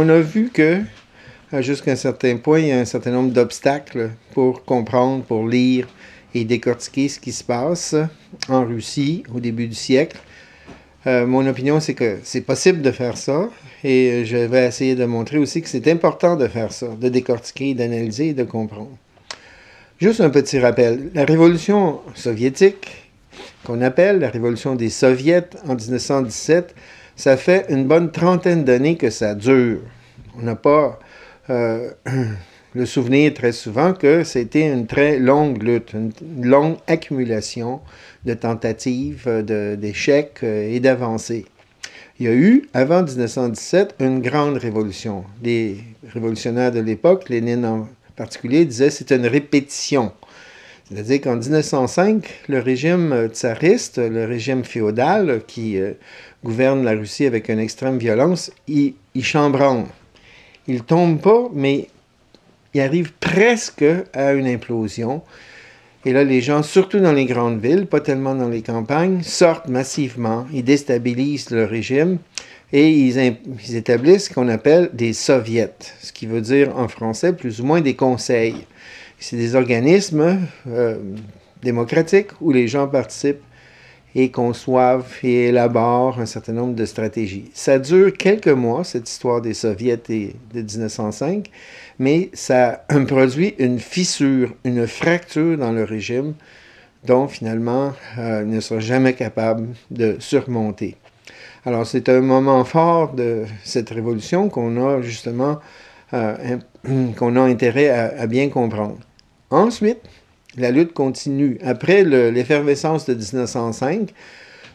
on a vu que, jusqu'à un certain point, il y a un certain nombre d'obstacles pour comprendre, pour lire et décortiquer ce qui se passe en Russie au début du siècle. Euh, mon opinion, c'est que c'est possible de faire ça et je vais essayer de montrer aussi que c'est important de faire ça, de décortiquer, d'analyser et de comprendre. Juste un petit rappel. La révolution soviétique, qu'on appelle la révolution des soviets en 1917, ça fait une bonne trentaine d'années que ça dure. On n'a pas euh, le souvenir très souvent que c'était une très longue lutte, une longue accumulation de tentatives, euh, d'échecs euh, et d'avancées. Il y a eu, avant 1917, une grande révolution. Les révolutionnaires de l'époque, Lénine en particulier, disaient que c'était une répétition. C'est-à-dire qu'en 1905, le régime euh, tsariste, le régime féodal euh, qui euh, gouverne la Russie avec une extrême violence, il, il ne Il tombe pas, mais il arrive presque à une implosion. Et là, les gens, surtout dans les grandes villes, pas tellement dans les campagnes, sortent massivement, ils déstabilisent le régime et ils, ils établissent ce qu'on appelle des soviets, ce qui veut dire en français plus ou moins des conseils c'est des organismes euh, démocratiques où les gens participent et conçoivent et élaborent un certain nombre de stratégies. Ça dure quelques mois, cette histoire des soviets de 1905, mais ça produit une fissure, une fracture dans le régime dont finalement euh, ne sera jamais capable de surmonter. Alors c'est un moment fort de cette révolution qu'on a justement euh, qu'on a intérêt à bien comprendre. Ensuite, la lutte continue. Après l'effervescence de 1905,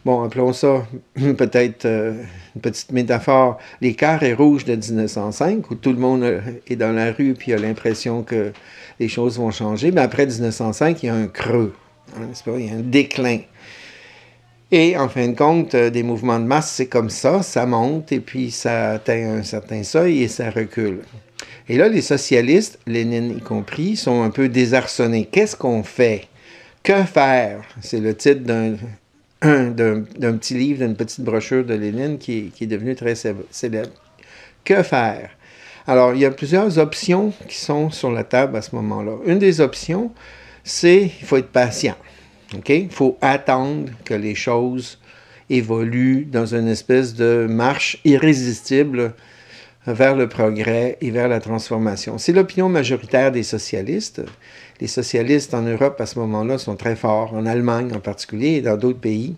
bon, appelons ça peut-être euh, une petite métaphore, l'écart est rouge de 1905, où tout le monde euh, est dans la rue puis a l'impression que les choses vont changer. Mais après 1905, il y a un creux, hein, il y a un déclin. Et en fin de compte, euh, des mouvements de masse, c'est comme ça, ça monte et puis ça atteint un certain seuil et ça recule. Et là, les socialistes, Lénine y compris, sont un peu désarçonnés. Qu'est-ce qu'on fait? Que faire? C'est le titre d'un d'un petit livre, d'une petite brochure de Lénine qui, qui est devenu très célèbre. Que faire? Alors, il y a plusieurs options qui sont sur la table à ce moment-là. Une des options, c'est il faut être patient. Il faut attendre que les choses évoluent dans une espèce de marche irrésistible vers le progrès et vers la transformation. C'est l'opinion majoritaire des socialistes. Les socialistes en Europe à ce moment-là sont très forts, en Allemagne en particulier et dans d'autres pays.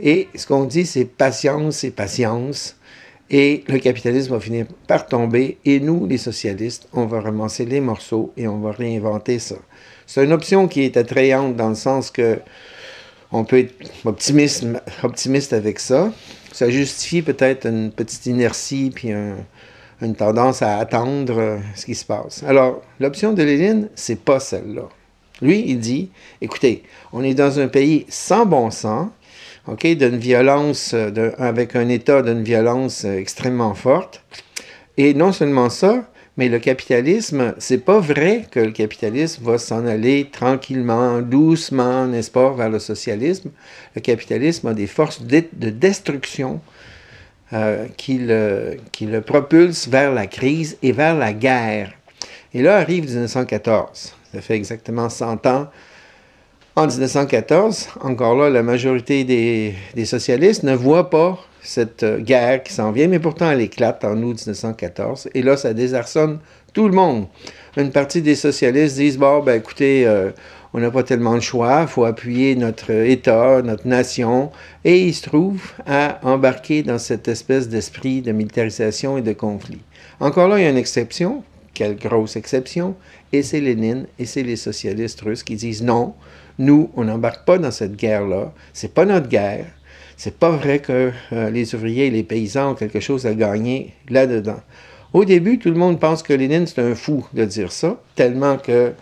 Et ce qu'on dit, c'est patience et patience. Et le capitalisme va finir par tomber. Et nous, les socialistes, on va ramasser les morceaux et on va réinventer ça. C'est une option qui est attrayante dans le sens que on peut être optimiste, avec ça. Ça justifie peut-être une petite inertie puis une tendance à attendre euh, ce qui se passe. Alors, l'option de Léline, c'est pas celle-là. Lui, il dit écoutez, on est dans un pays sans bon sens, OK, d'une violence, euh, avec un état d'une violence euh, extrêmement forte. Et non seulement ça, mais le capitalisme, c'est pas vrai que le capitalisme va s'en aller tranquillement, doucement, n'est-ce pas, vers le socialisme. Le capitalisme a des forces de, destruction euh, qui, le, qui propulsent vers la crise et vers la guerre. Et là arrive 1914. Ça fait exactement 100 ans. En 1914, encore là, la majorité des, des socialistes ne voient pas cette euh, guerre qui s'en vient, mais pourtant elle éclate en août 1914, et là, ça désarçonne tout le monde. Une partie des socialistes disent, bon, ben écoutez, euh, on n'a pas tellement de choix, il faut appuyer notre État, notre nation, et ils se trouvent à embarquer dans cette espèce d'esprit de militarisation et de conflit. Encore là, il y a une exception, quelle grosse exception, et c'est Lénine et c'est les socialistes russes qui disent non, nous, on n'embarque pas dans cette guerre-là, c'est pas notre guerre, c'est pas vrai que euh, les ouvriers et les paysans ont quelque chose à gagner là-dedans. Au début, tout le monde pense que Lénine, c'est un fou de dire ça, tellement que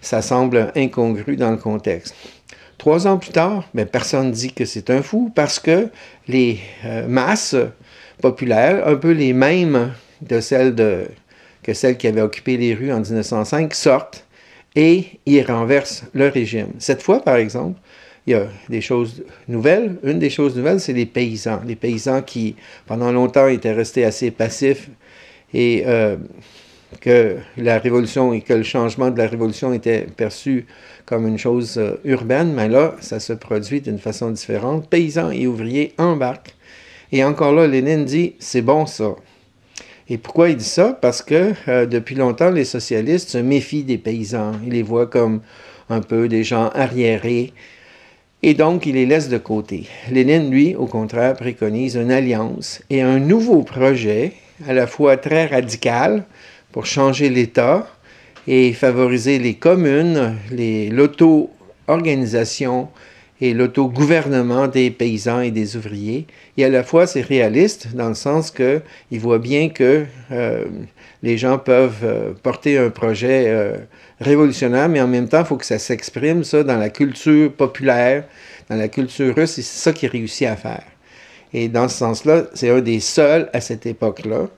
ça semble incongru dans le contexte. Trois ans plus tard, mais ben, personne ne dit que c'est un fou parce que les euh, masses populaires, un peu les mêmes de celles que celles qui avaient occupé les rues en 1905, sortent et ils renversent le régime. Cette fois, par exemple, il y a des choses nouvelles. Une des choses nouvelles, c'est les paysans. Les paysans qui, pendant longtemps, étaient restés assez passifs et euh, que la révolution et que le changement de la révolution était perçu comme une chose euh, urbaine, mais là, ça se produit d'une façon différente. Paysans et ouvriers embarquent. Et encore là, Lénine dit, c'est bon ça. Et pourquoi il dit ça? Parce que euh, depuis longtemps, les socialistes se méfient des paysans. Ils les voient comme un peu des gens arriérés, et donc il les laisse de côté. Lénine, lui, au contraire, préconise une alliance et un nouveau projet, à la fois très radical, pour changer l'État et favoriser les communes, l'auto-organisation, et l'autogouvernement des paysans et des ouvriers. Et à la fois, c'est réaliste dans le sens qu'il voit bien que euh, les gens peuvent euh, porter un projet euh, révolutionnaire, mais en même temps, il faut que ça s'exprime, ça, dans la culture populaire, dans la culture russe, et c'est ça qu'il réussit à faire. Et dans ce sens-là, c'est un des seuls à cette époque-là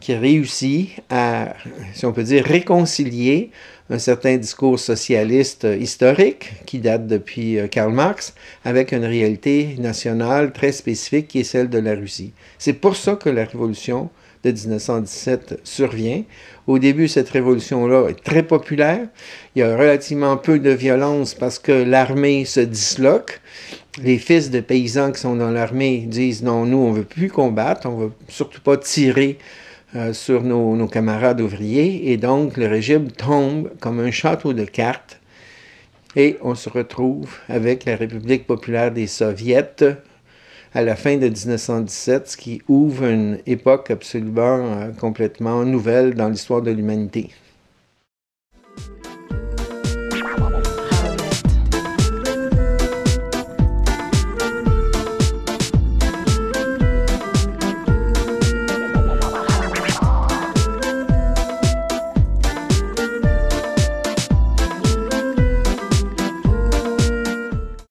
qui réussit à, si on peut dire, réconcilier un certain discours socialiste historique qui date depuis euh, Karl Marx avec une réalité nationale très spécifique qui est celle de la Russie. C'est pour ça que la révolution de 1917 survient. Au début, cette révolution-là est très populaire. Il y a relativement peu de violence parce que l'armée se disloque. Les fils de paysans qui sont dans l'armée disent non, nous, on ne veut plus combattre, on ne veut surtout pas tirer euh, sur nos, camarades ouvriers et donc le régime tombe comme un château de cartes et on se retrouve avec la République populaire des Soviets à la fin de 1917, ce qui ouvre une époque absolument euh, complètement nouvelle dans l'histoire de l'humanité.